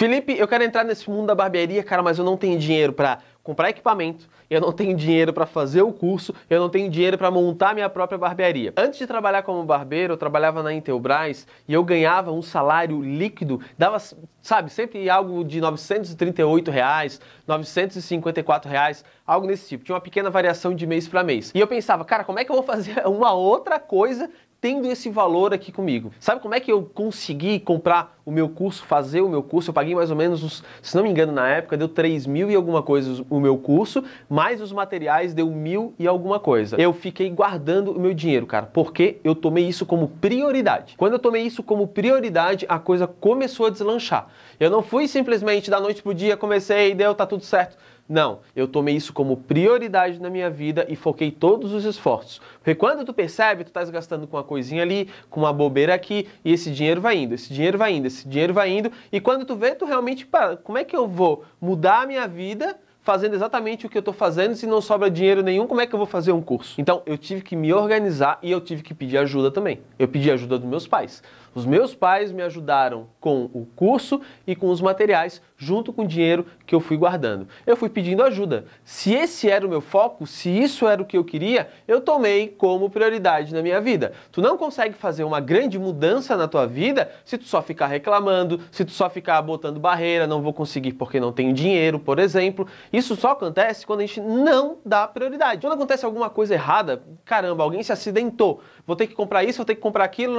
Felipe, eu quero entrar nesse mundo da barbearia, cara, mas eu não tenho dinheiro para comprar equipamento, eu não tenho dinheiro para fazer o curso, eu não tenho dinheiro para montar minha própria barbearia. Antes de trabalhar como barbeiro, eu trabalhava na Intelbras e eu ganhava um salário líquido, dava, sabe, sempre algo de 938 reais, 954 reais, algo nesse tipo. Tinha uma pequena variação de mês para mês. E eu pensava, cara, como é que eu vou fazer uma outra coisa tendo esse valor aqui comigo. Sabe como é que eu consegui comprar o meu curso, fazer o meu curso? Eu paguei mais ou menos, uns, se não me engano, na época deu 3 mil e alguma coisa o meu curso, mais os materiais deu mil e alguma coisa. Eu fiquei guardando o meu dinheiro, cara, porque eu tomei isso como prioridade. Quando eu tomei isso como prioridade, a coisa começou a deslanchar. Eu não fui simplesmente da noite pro dia, comecei, deu, tá tudo certo. Não, eu tomei isso como prioridade na minha vida e foquei todos os esforços. Porque quando tu percebe, tu tá estás gastando com uma coisinha ali, com uma bobeira aqui, e esse dinheiro vai indo, esse dinheiro vai indo, esse dinheiro vai indo, e quando tu vê, tu realmente, para, como é que eu vou mudar a minha vida fazendo exatamente o que eu estou fazendo, se não sobra dinheiro nenhum, como é que eu vou fazer um curso? Então eu tive que me organizar e eu tive que pedir ajuda também. Eu pedi ajuda dos meus pais. Os meus pais me ajudaram com o curso e com os materiais, junto com o dinheiro que eu fui guardando. Eu fui pedindo ajuda. Se esse era o meu foco, se isso era o que eu queria, eu tomei como prioridade na minha vida. Tu não consegue fazer uma grande mudança na tua vida se tu só ficar reclamando, se tu só ficar botando barreira, não vou conseguir porque não tenho dinheiro, por exemplo. Isso só acontece quando a gente não dá prioridade. Quando acontece alguma coisa errada, caramba, alguém se acidentou, vou ter que comprar isso, vou ter que comprar aquilo,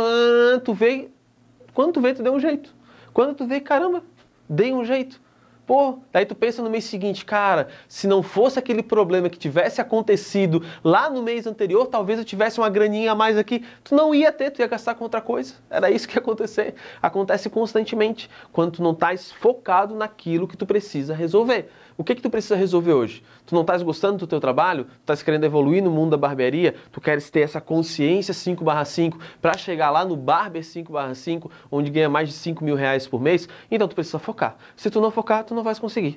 tu vê quando tu vê, tu deu um jeito. Quando tu vê, caramba, dei um jeito. Pô, daí tu pensa no mês seguinte, cara, se não fosse aquele problema que tivesse acontecido lá no mês anterior, talvez eu tivesse uma graninha a mais aqui. Tu não ia ter, tu ia gastar com outra coisa. Era isso que ia acontecer. Acontece constantemente quando tu não estás focado naquilo que tu precisa resolver. O que que tu precisa resolver hoje? Tu não estás gostando do teu trabalho? Tu estás querendo evoluir no mundo da barbearia? Tu queres ter essa consciência 5/5 para chegar lá no Barber 5/5, onde ganha mais de 5 mil reais por mês? Então tu precisa focar. Se tu não focar, tu não não vai conseguir.